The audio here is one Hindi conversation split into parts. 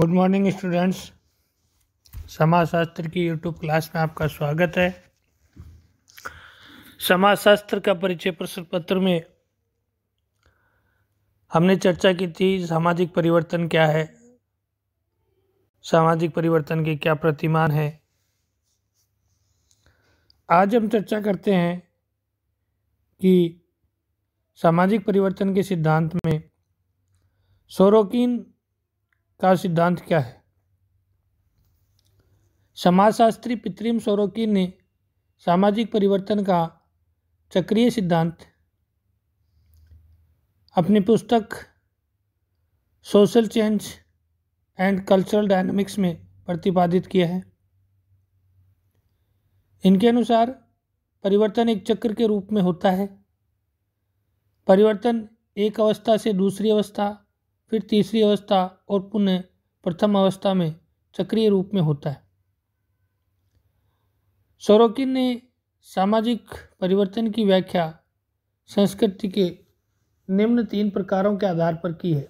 गुड मॉर्निंग स्टूडेंट्स समाजशास्त्र की यूट्यूब क्लास में आपका स्वागत है समाजशास्त्र का परिचय प्रश्न पत्र में हमने चर्चा की थी सामाजिक परिवर्तन क्या है सामाजिक परिवर्तन के क्या प्रतिमान है आज हम चर्चा करते हैं कि सामाजिक परिवर्तन के सिद्धांत में सोरोकिन का सिद्धांत क्या है समाजशास्त्री पित्रिम सोरोकी ने सामाजिक परिवर्तन का चक्रीय सिद्धांत अपनी पुस्तक social change and cultural dynamics में प्रतिपादित किया है इनके अनुसार परिवर्तन एक चक्र के रूप में होता है परिवर्तन एक अवस्था से दूसरी अवस्था फिर तीसरी अवस्था और पुनः प्रथम अवस्था में चक्रिय रूप में होता है सोरोकिन ने सामाजिक परिवर्तन की व्याख्या संस्कृति के निम्न तीन प्रकारों के आधार पर की है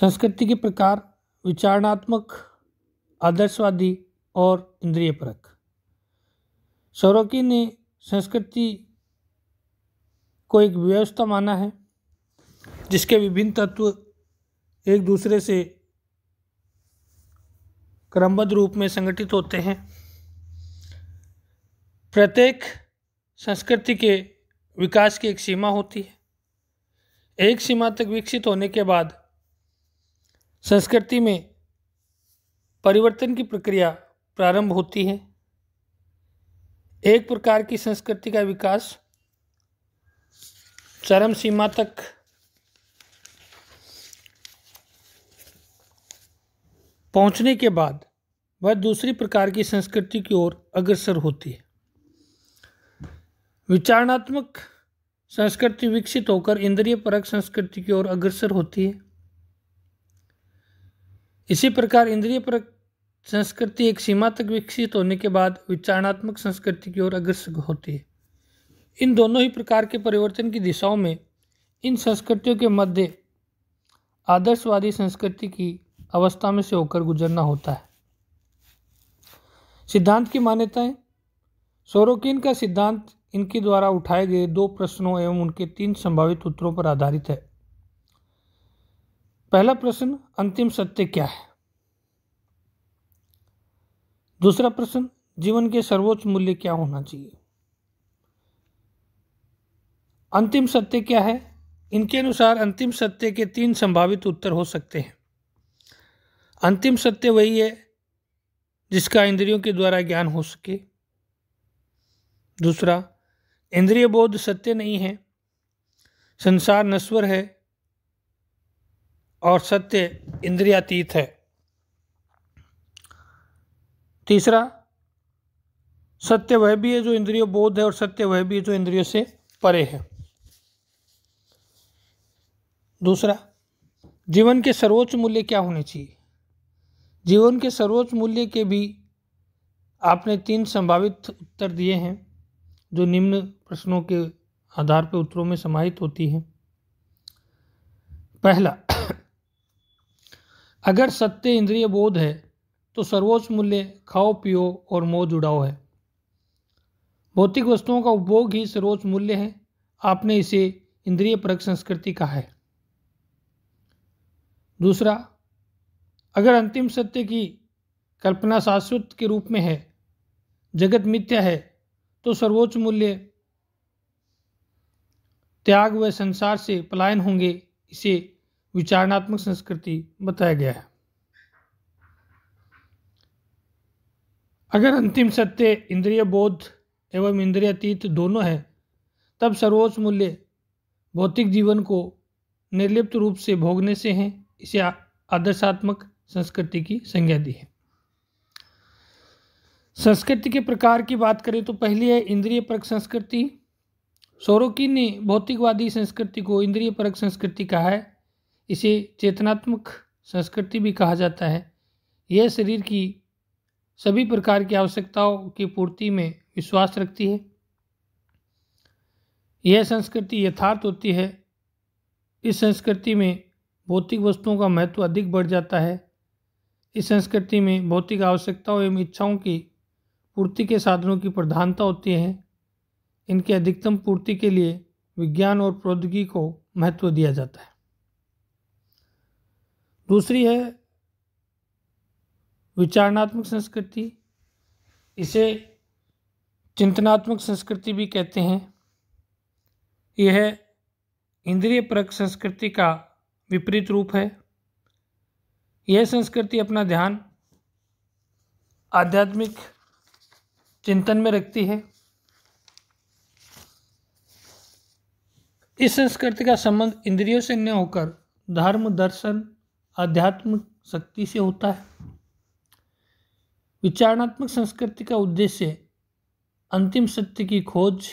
संस्कृति के प्रकार विचारणात्मक आदर्शवादी और इंद्रिय परक सोरोकी ने संस्कृति को एक व्यवस्था माना है जिसके विभिन्न तत्व एक दूसरे से क्रमबद्ध रूप में संगठित होते हैं प्रत्येक संस्कृति के विकास की एक सीमा होती है एक सीमा तक विकसित होने के बाद संस्कृति में परिवर्तन की प्रक्रिया प्रारंभ होती है एक प्रकार की संस्कृति का विकास चरम सीमा तक पहुंचने के बाद वह दूसरी प्रकार की संस्कृति की ओर अग्रसर होती है विचारणात्मक संस्कृति विकसित होकर इंद्रिय परक संस्कृति की ओर अग्रसर होती है इसी प्रकार इंद्रिय परक संस्कृति एक सीमा तक विकसित होने के बाद विचारणात्मक संस्कृति की ओर अग्रसर होती है इन दोनों ही प्रकार के परिवर्तन की दिशाओं में इन संस्कृतियों के मध्य आदर्शवादी संस्कृति की अवस्था में से होकर गुजरना होता है सिद्धांत की मान्यताएं सोरोकिन का सिद्धांत इनके द्वारा उठाए गए दो प्रश्नों एवं उनके तीन संभावित उत्तरों पर आधारित है पहला प्रश्न अंतिम सत्य क्या है दूसरा प्रश्न जीवन के सर्वोच्च मूल्य क्या होना चाहिए अंतिम सत्य क्या है इनके अनुसार अंतिम सत्य के तीन संभावित उत्तर हो सकते हैं अंतिम सत्य वही है जिसका इंद्रियों के द्वारा ज्ञान हो सके दूसरा इंद्रिय बोध सत्य नहीं है संसार नश्वर है और सत्य इंद्रियातीत है तीसरा सत्य वह भी है जो इंद्रिय बोध है और सत्य वह भी है जो इंद्रियों से परे है दूसरा जीवन के सर्वोच्च मूल्य क्या होने चाहिए जीवन के सर्वोच्च मूल्य के भी आपने तीन संभावित उत्तर दिए हैं जो निम्न प्रश्नों के आधार पर उत्तरों में समाहित होती हैं पहला अगर सत्य इंद्रिय बोध है तो सर्वोच्च मूल्य खाओ पियो और मोह जुड़ाओ है भौतिक वस्तुओं का उपभोग ही सर्वोच्च मूल्य है आपने इसे इंद्रिय परक संस्कृति कहा है दूसरा अगर अंतिम सत्य की कल्पना शाश्वत के रूप में है जगत मिथ्या है तो सर्वोच्च मूल्य त्याग व संसार से पलायन होंगे इसे विचारणात्मक संस्कृति बताया गया है अगर अंतिम सत्य इंद्रिय बोध एवं इंद्रियातीत दोनों है तब सर्वोच्च मूल्य भौतिक जीवन को निर्लिप्त रूप से भोगने से हैं इसे आदर्शात्मक संस्कृति की संज्ञा दी है संस्कृति के प्रकार की बात करें तो पहली है इंद्रिय परक संस्कृति सोरोकी ने भौतिकवादी संस्कृति को इंद्रिय परक संस्कृति कहा है इसे चेतनात्मक संस्कृति भी कहा जाता है यह शरीर की सभी प्रकार की आवश्यकताओं की पूर्ति में विश्वास रखती है यह संस्कृति यथार्थ होती है इस संस्कृति में भौतिक वस्तुओं का महत्व अधिक बढ़ जाता है इस संस्कृति में भौतिक आवश्यकताओं एवं इच्छाओं की पूर्ति के साधनों की प्रधानता होती है इनकी अधिकतम पूर्ति के लिए विज्ञान और प्रौद्योगिकी को महत्व दिया जाता है दूसरी है विचारणात्मक संस्कृति इसे चिंतनात्मक संस्कृति भी कहते हैं यह इंद्रिय प्रक संस्कृति का विपरीत रूप है यह संस्कृति अपना ध्यान आध्यात्मिक चिंतन में रखती है इस संस्कृति का संबंध इंद्रियों से न होकर धर्म दर्शन आध्यात्म शक्ति से होता है विचारणात्मक संस्कृति का उद्देश्य अंतिम सत्य की खोज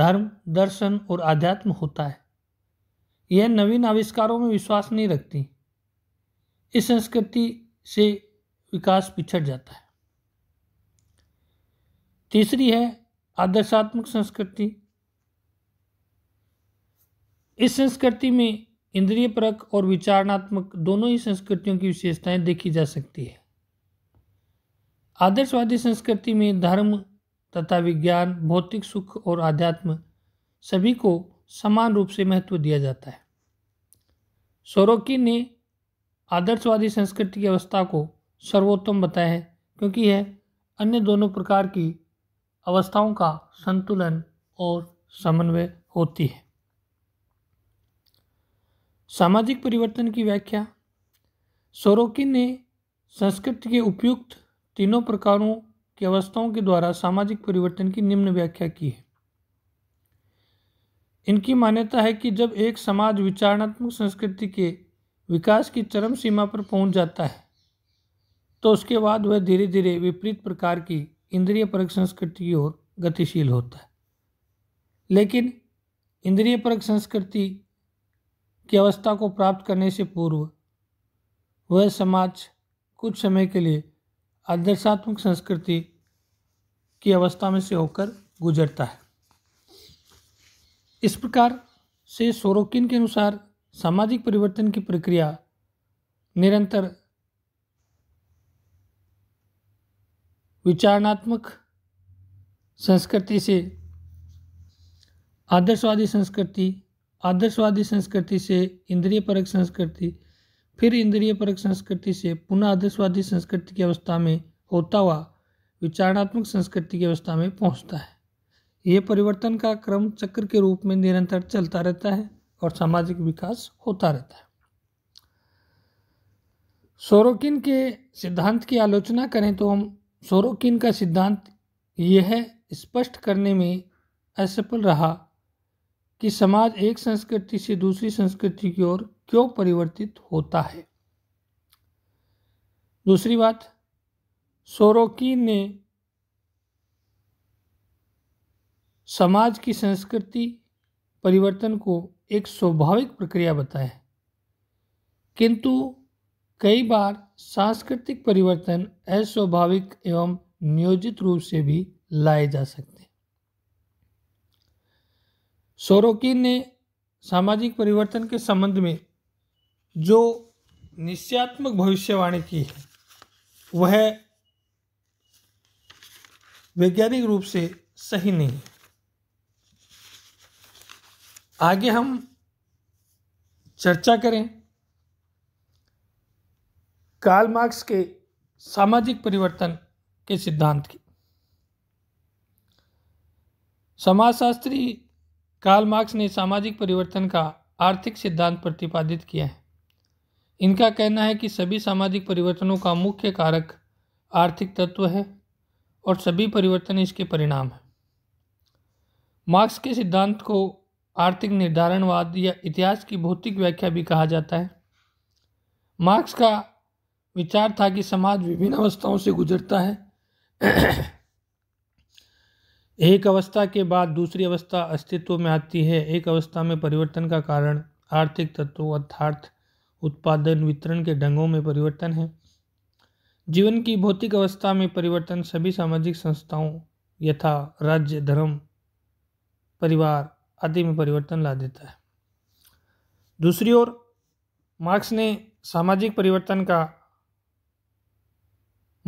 धर्म दर्शन और आध्यात्म होता है यह नवीन आविष्कारों में विश्वास नहीं रखती इस संस्कृति से विकास पिछड़ जाता है तीसरी है आदर्शात्मक संस्कृति इस संस्कृति में इंद्रिय परक और विचारणात्मक दोनों ही संस्कृतियों की विशेषताएं देखी जा सकती है आदर्शवादी संस्कृति में धर्म तथा विज्ञान भौतिक सुख और आध्यात्म सभी को समान रूप से महत्व दिया जाता है सोरोकी ने आदर्शवादी संस्कृति की अवस्था को सर्वोत्तम बताया है क्योंकि यह अन्य दोनों प्रकार की अवस्थाओं का संतुलन और समन्वय होती है सामाजिक परिवर्तन की व्याख्या सोरोकिन ने संस्कृति के उपयुक्त तीनों प्रकारों की अवस्थाओं के द्वारा सामाजिक परिवर्तन की निम्न व्याख्या की है इनकी मान्यता है कि जब एक समाज विचारणात्मक संस्कृति के विकास की चरम सीमा पर पहुंच जाता है तो उसके बाद वह धीरे धीरे विपरीत प्रकार की इंद्रिय परक संस्कृति की ओर गतिशील होता है लेकिन इंद्रिय परक संस्कृति की अवस्था को प्राप्त करने से पूर्व वह समाज कुछ समय के लिए आदर्शात्मक संस्कृति की अवस्था में से होकर गुजरता है इस प्रकार से सोरोकिन के अनुसार सामाजिक परिवर्तन की प्रक्रिया निरंतर विचारणात्मक संस्कृति से आदर्शवादी संस्कृति आदर्शवादी संस्कृति से इंद्रिय परक संस्कृति फिर इंद्रिय परक संस्कृति से पुनः आदर्शवादी संस्कृति की अवस्था में होता हुआ विचारणात्मक संस्कृति की अवस्था में पहुंचता है ये परिवर्तन का क्रम चक्र के रूप में निरंतर चलता रहता है और सामाजिक विकास होता रहता है सोरोकिन के सिद्धांत की आलोचना करें तो हम सोरोकिन का सिद्धांत यह स्पष्ट करने में असफल रहा कि समाज एक संस्कृति से दूसरी संस्कृति की ओर क्यों परिवर्तित होता है दूसरी बात सोरोकिन ने समाज की संस्कृति परिवर्तन को एक स्वाभाविक प्रक्रिया बताए किंतु कई बार सांस्कृतिक परिवर्तन अस्वाभाविक एवं नियोजित रूप से भी लाए जा सकते हैं सोरोकिन ने सामाजिक परिवर्तन के संबंध में जो निश्चयात्मक भविष्यवाणी की है वह वैज्ञानिक रूप से सही नहीं है आगे हम चर्चा करें कार्ल मार्क्स के सामाजिक परिवर्तन के सिद्धांत की समाजशास्त्री कार्ल मार्क्स ने सामाजिक परिवर्तन का आर्थिक सिद्धांत प्रतिपादित किया है इनका कहना है कि सभी सामाजिक परिवर्तनों का मुख्य कारक आर्थिक तत्व है और सभी परिवर्तन इसके परिणाम हैं मार्क्स के सिद्धांत को आर्थिक निर्धारणवाद या इतिहास की भौतिक व्याख्या भी कहा जाता है मार्क्स का विचार था कि समाज विभिन्न अवस्थाओं से गुजरता है एक अवस्था के बाद दूसरी अवस्था अस्तित्व में आती है एक अवस्था में परिवर्तन का कारण आर्थिक तत्वों अर्थार्थ उत्पादन वितरण के ढंगों में परिवर्तन है जीवन की भौतिक अवस्था में परिवर्तन सभी सामाजिक संस्थाओं यथा राज्य धर्म परिवार आदि में परिवर्तन ला देता है दूसरी ओर मार्क्स ने सामाजिक परिवर्तन का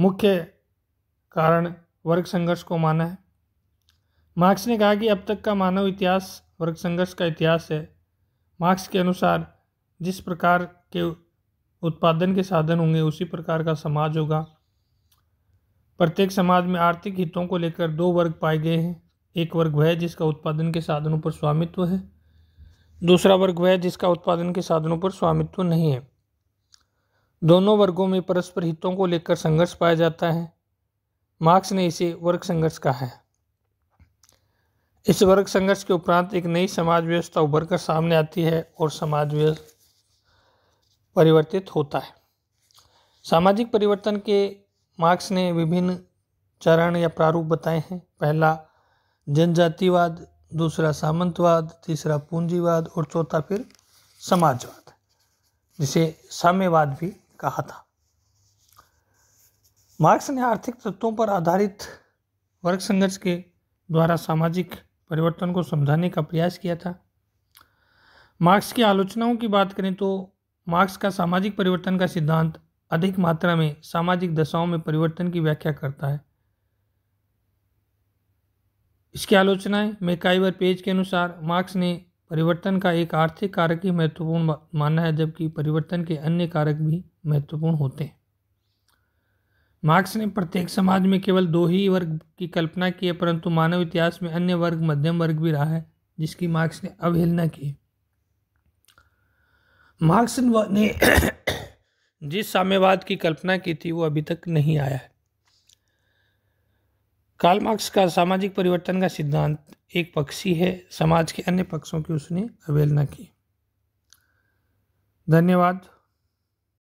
मुख्य कारण वर्ग संघर्ष को माना है मार्क्स ने कहा कि अब तक का मानव इतिहास वर्ग संघर्ष का इतिहास है मार्क्स के अनुसार जिस प्रकार के उत्पादन के साधन होंगे उसी प्रकार का समाज होगा प्रत्येक समाज में आर्थिक हितों को लेकर दो वर्ग पाए गए हैं एक वर्ग वह जिसका उत्पादन के साधनों पर स्वामित्व है दूसरा वर्ग वह जिसका उत्पादन के साधनों पर स्वामित्व नहीं है दोनों वर्गों में परस्पर हितों को लेकर संघर्ष पाया जाता है मार्क्स ने इसे वर्ग संघर्ष कहा है इस वर्ग संघर्ष के उपरांत एक नई समाज व्यवस्था उभर कर सामने आती है और समाज व्यवस्था परिवर्तित होता है सामाजिक परिवर्तन के मार्क्स ने विभिन्न चरण या प्रारूप बताए हैं पहला जनजातिवाद दूसरा सामंतवाद तीसरा पूंजीवाद और चौथा फिर समाजवाद जिसे साम्यवाद भी कहा था मार्क्स ने आर्थिक तत्वों पर आधारित वर्ग संघर्ष के द्वारा सामाजिक परिवर्तन को समझाने का प्रयास किया था मार्क्स की आलोचनाओं की बात करें तो मार्क्स का सामाजिक परिवर्तन का सिद्धांत अधिक मात्रा में सामाजिक दशाओं में परिवर्तन की व्याख्या करता है इसकी आलोचनाएं में कई बार पेज के अनुसार मार्क्स ने परिवर्तन का एक आर्थिक कारक ही महत्वपूर्ण माना है जबकि परिवर्तन के अन्य कारक भी महत्वपूर्ण होते हैं मार्क्स ने प्रत्येक समाज में केवल दो ही वर्ग की कल्पना की है परंतु मानव इतिहास में अन्य वर्ग मध्यम वर्ग भी रहा है जिसकी मार्क्स ने अवहेलना की मार्क्स ने जिस साम्यवाद की कल्पना की थी वो अभी तक नहीं आया है कार्ल मार्क्स का सामाजिक परिवर्तन का सिद्धांत एक पक्षी है समाज के अन्य पक्षों की उसने अवहेलना की धन्यवाद